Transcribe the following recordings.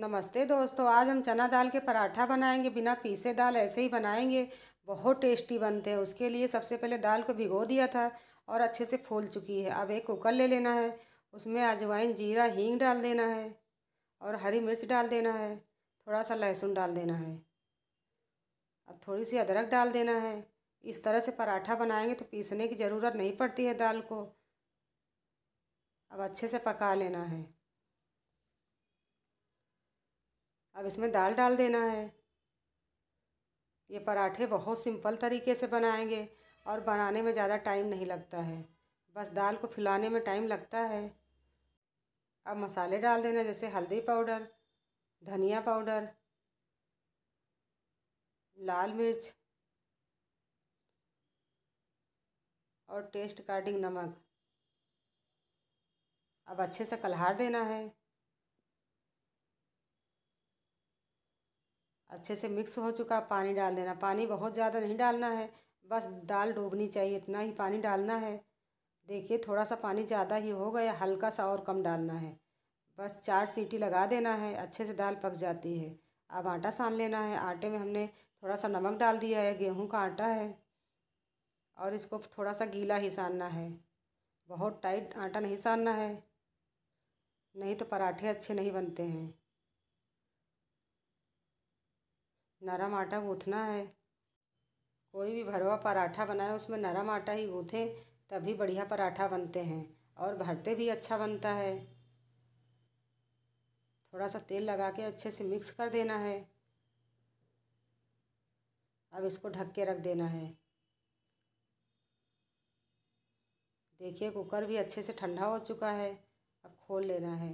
नमस्ते दोस्तों आज हम चना दाल के पराठा बनाएंगे बिना पीसे दाल ऐसे ही बनाएंगे बहुत टेस्टी बनते हैं उसके लिए सबसे पहले दाल को भिगो दिया था और अच्छे से फूल चुकी है अब एक कुकर ले लेना है उसमें अजवाइन जीरा हींग डाल देना है और हरी मिर्च डाल देना है थोड़ा सा लहसुन डाल देना है अब थोड़ी सी अदरक डाल देना है इस तरह से पराठा बनाएंगे तो पीसने की ज़रूरत नहीं पड़ती है दाल को अब अच्छे से पका लेना है अब इसमें दाल डाल देना है ये पराठे बहुत सिंपल तरीके से बनाएंगे और बनाने में ज़्यादा टाइम नहीं लगता है बस दाल को फुलाने में टाइम लगता है अब मसाले डाल देना जैसे हल्दी पाउडर धनिया पाउडर लाल मिर्च और टेस्ट अकॉर्डिंग नमक अब अच्छे से कलहार देना है अच्छे से मिक्स हो चुका पानी डाल देना पानी बहुत ज़्यादा नहीं डालना है बस दाल डूबनी चाहिए इतना ही पानी डालना है देखिए थोड़ा सा पानी ज़्यादा ही हो गया हल्का सा और कम डालना है बस चार सीटी लगा देना है अच्छे से दाल पक जाती है अब आटा सान लेना है आटे में हमने थोड़ा सा नमक डाल दिया है गेहूं का आटा है और इसको थोड़ा सा गीला ही सानना है बहुत टाइट आटा नहीं सानना है नहीं तो पराठे अच्छे नहीं बनते हैं नरम आटा गूँथना है कोई भी भरवा पराठा बनाए उसमें नरम आटा ही गूँथें तभी बढ़िया पराठा बनते हैं और भरते भी अच्छा बनता है थोड़ा सा तेल लगा के अच्छे से मिक्स कर देना है अब इसको ढक के रख देना है देखिए कुकर भी अच्छे से ठंडा हो चुका है अब खोल लेना है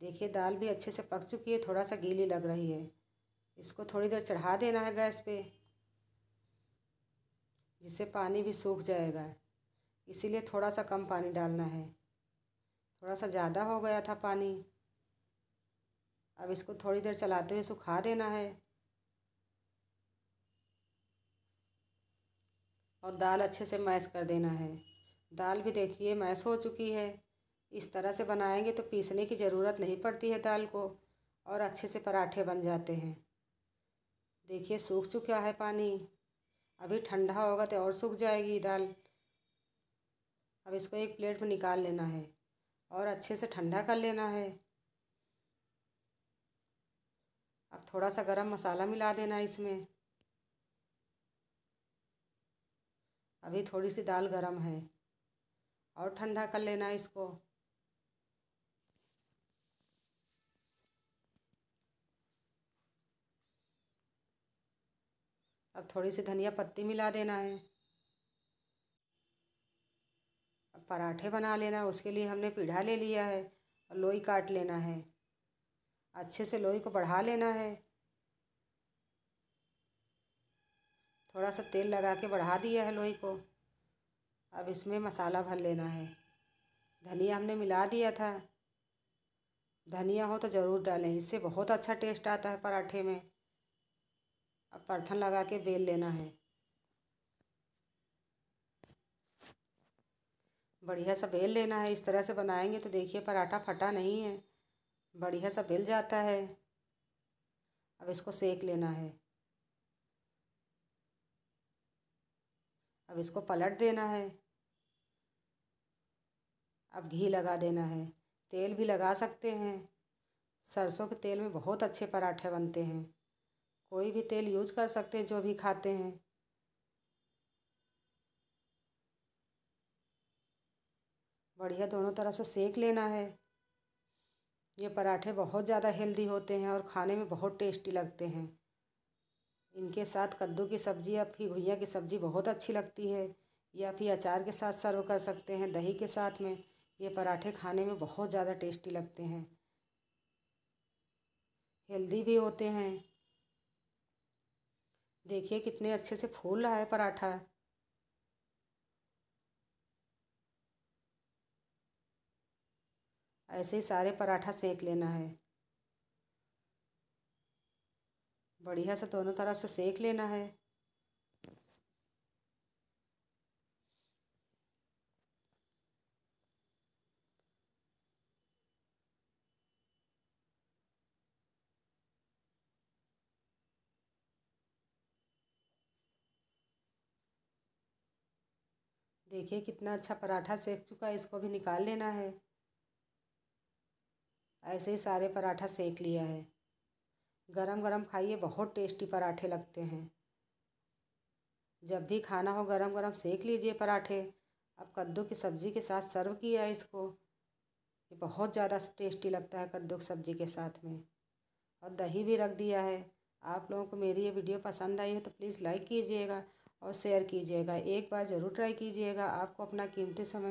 देखिए दाल भी अच्छे से पक चुकी है थोड़ा सा गीली लग रही है इसको थोड़ी देर चढ़ा देना है गैस पे जिससे पानी भी सूख जाएगा इसीलिए थोड़ा सा कम पानी डालना है थोड़ा सा ज़्यादा हो गया था पानी अब इसको थोड़ी देर चलाते हुए सुखा देना है और दाल अच्छे से मैश कर देना है दाल भी देखिए मैश हो चुकी है इस तरह से बनाएंगे तो पीसने की ज़रूरत नहीं पड़ती है दाल को और अच्छे से पराठे बन जाते हैं देखिए सूख चुका है पानी अभी ठंडा होगा तो और सूख जाएगी दाल अब इसको एक प्लेट में निकाल लेना है और अच्छे से ठंडा कर लेना है अब थोड़ा सा गरम मसाला मिला देना है इसमें अभी थोड़ी सी दाल गरम है और ठंडा कर लेना है इसको अब थोड़ी सी धनिया पत्ती मिला देना है अब पराठे बना लेना उसके लिए हमने पीढ़ा ले लिया है और लोई काट लेना है अच्छे से लोई को बढ़ा लेना है थोड़ा सा तेल लगा के बढ़ा दिया है लोई को अब इसमें मसाला भर लेना है धनिया हमने मिला दिया था धनिया हो तो ज़रूर डालें इससे बहुत अच्छा टेस्ट आता है पराठे में अब परथन लगा के बेल लेना है बढ़िया सा बेल लेना है इस तरह से बनाएंगे तो देखिए पराठा फटा नहीं है बढ़िया सा बेल जाता है अब इसको सेक लेना है अब इसको पलट देना है अब घी लगा देना है तेल भी लगा सकते हैं सरसों के तेल में बहुत अच्छे पराठे बनते हैं कोई भी तेल यूज कर सकते हैं जो भी खाते हैं बढ़िया दोनों तरफ से सेक लेना है ये पराठे बहुत ज़्यादा हेल्दी होते हैं और खाने में बहुत टेस्टी लगते हैं इनके साथ कद्दू की सब्ज़ी या फिर घुइया की सब्ज़ी बहुत अच्छी लगती है या फिर अचार के साथ सर्व कर सकते हैं दही के साथ में ये पराठे खाने में बहुत ज़्यादा टेस्टी लगते हैं हेल्दी भी होते हैं देखिए कितने अच्छे से फूल रहा है पराठा ऐसे ही सारे पराठा सेक लेना है बढ़िया से दोनों तरफ से सेक लेना है देखिए कितना अच्छा पराठा सेक चुका है इसको भी निकाल लेना है ऐसे ही सारे पराठा सेक लिया है गरम गरम खाइए बहुत टेस्टी पराठे लगते हैं जब भी खाना हो गरम गरम सेक लीजिए पराठे अब कद्दू की सब्ज़ी के साथ सर्व किया है इसको ये बहुत ज़्यादा टेस्टी लगता है कद्दू की सब्ज़ी के साथ में और दही भी रख दिया है आप लोगों को मेरी ये वीडियो पसंद आई है तो प्लीज़ लाइक कीजिएगा और शेयर कीजिएगा एक बार ज़रूर ट्राई कीजिएगा आपको अपना कीमती समय